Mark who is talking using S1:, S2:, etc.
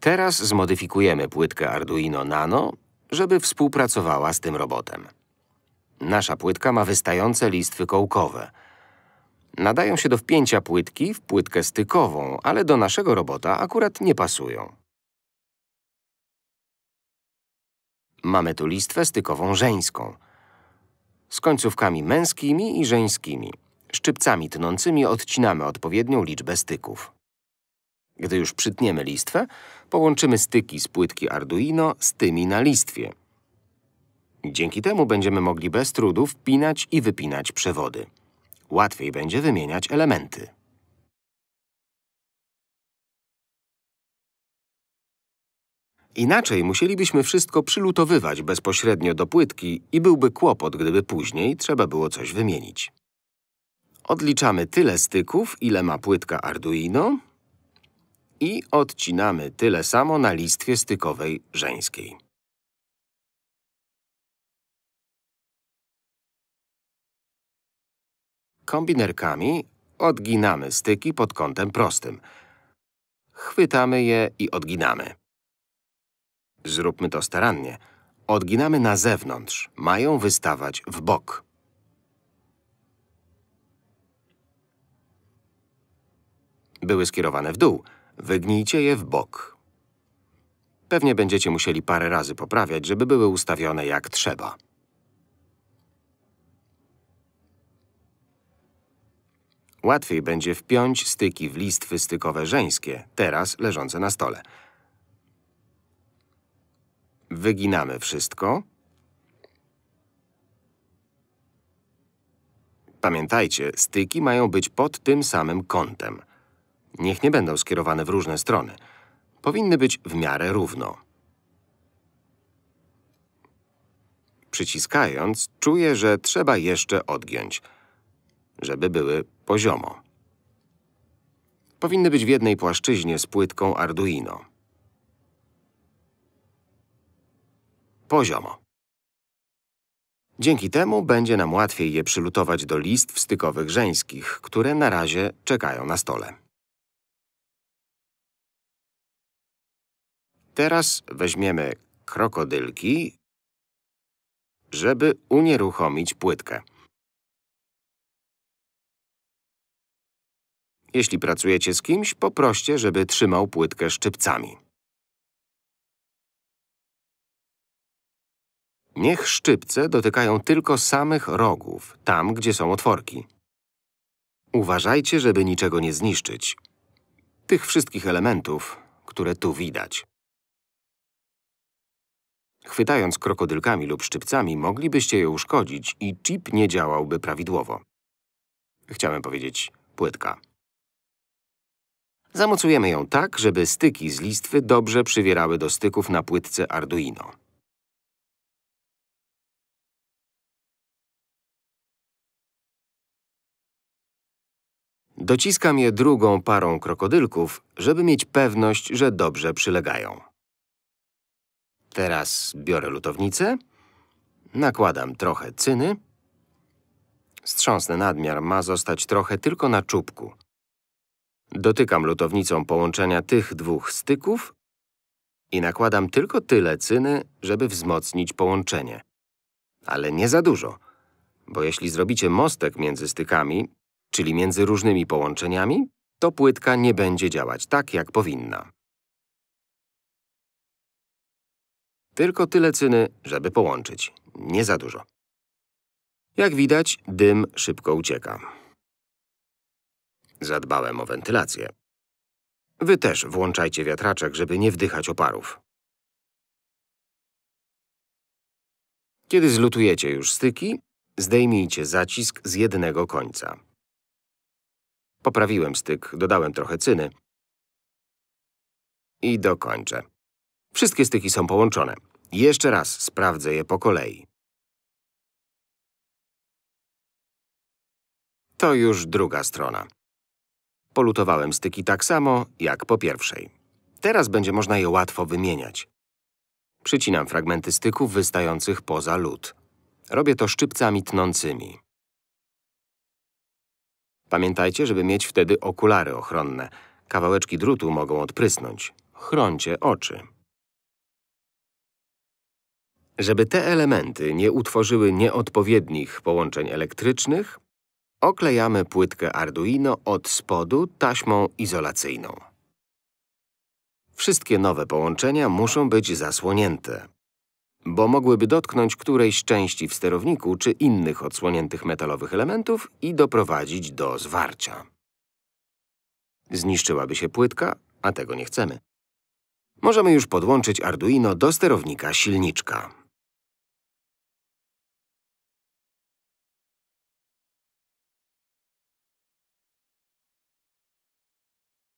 S1: Teraz zmodyfikujemy płytkę Arduino Nano, żeby współpracowała z tym robotem. Nasza płytka ma wystające listwy kołkowe. Nadają się do wpięcia płytki w płytkę stykową, ale do naszego robota akurat nie pasują. Mamy tu listwę stykową żeńską, z końcówkami męskimi i żeńskimi. Szczypcami tnącymi odcinamy odpowiednią liczbę styków. Gdy już przytniemy listwę, połączymy styki z płytki Arduino z tymi na listwie. Dzięki temu będziemy mogli bez trudu wpinać i wypinać przewody. Łatwiej będzie wymieniać elementy. Inaczej musielibyśmy wszystko przylutowywać bezpośrednio do płytki i byłby kłopot, gdyby później trzeba było coś wymienić. Odliczamy tyle styków, ile ma płytka Arduino i odcinamy tyle samo na listwie stykowej żeńskiej. Kombinerkami odginamy styki pod kątem prostym. Chwytamy je i odginamy. Zróbmy to starannie. Odginamy na zewnątrz. Mają wystawać w bok. Były skierowane w dół. Wygnijcie je w bok. Pewnie będziecie musieli parę razy poprawiać, żeby były ustawione jak trzeba. Łatwiej będzie wpiąć styki w listwy stykowe żeńskie, teraz leżące na stole. Wyginamy wszystko. Pamiętajcie, styki mają być pod tym samym kątem. Niech nie będą skierowane w różne strony. Powinny być w miarę równo. Przyciskając, czuję, że trzeba jeszcze odgiąć, żeby były poziomo. Powinny być w jednej płaszczyźnie z płytką Arduino. Poziomo. Dzięki temu będzie nam łatwiej je przylutować do listw stykowych żeńskich, które na razie czekają na stole. teraz weźmiemy krokodylki, żeby unieruchomić płytkę. Jeśli pracujecie z kimś, poproście, żeby trzymał płytkę szczypcami. Niech szczypce dotykają tylko samych rogów, tam, gdzie są otworki. Uważajcie, żeby niczego nie zniszczyć. Tych wszystkich elementów, które tu widać. Chwytając krokodylkami lub szczypcami moglibyście je uszkodzić i chip nie działałby prawidłowo. Chciałem powiedzieć płytka. Zamocujemy ją tak, żeby styki z listwy dobrze przywierały do styków na płytce Arduino. Dociskam je drugą parą krokodylków, żeby mieć pewność, że dobrze przylegają. Teraz biorę lutownicę, nakładam trochę cyny, strząsnę nadmiar ma zostać trochę tylko na czubku. Dotykam lutownicą połączenia tych dwóch styków i nakładam tylko tyle cyny, żeby wzmocnić połączenie. Ale nie za dużo, bo jeśli zrobicie mostek między stykami, czyli między różnymi połączeniami, to płytka nie będzie działać tak, jak powinna. Tylko tyle cyny, żeby połączyć. Nie za dużo. Jak widać, dym szybko ucieka. Zadbałem o wentylację. Wy też włączajcie wiatraczek, żeby nie wdychać oparów. Kiedy zlutujecie już styki, zdejmijcie zacisk z jednego końca. Poprawiłem styk, dodałem trochę cyny. I dokończę. Wszystkie styki są połączone. Jeszcze raz sprawdzę je po kolei. To już druga strona. Polutowałem styki tak samo, jak po pierwszej. Teraz będzie można je łatwo wymieniać. Przycinam fragmenty styków wystających poza lód. Robię to szczypcami tnącymi. Pamiętajcie, żeby mieć wtedy okulary ochronne. Kawałeczki drutu mogą odprysnąć. Chroncie oczy. Żeby te elementy nie utworzyły nieodpowiednich połączeń elektrycznych, oklejamy płytkę Arduino od spodu taśmą izolacyjną. Wszystkie nowe połączenia muszą być zasłonięte, bo mogłyby dotknąć którejś części w sterowniku czy innych odsłoniętych metalowych elementów i doprowadzić do zwarcia. Zniszczyłaby się płytka, a tego nie chcemy. Możemy już podłączyć Arduino do sterownika silniczka.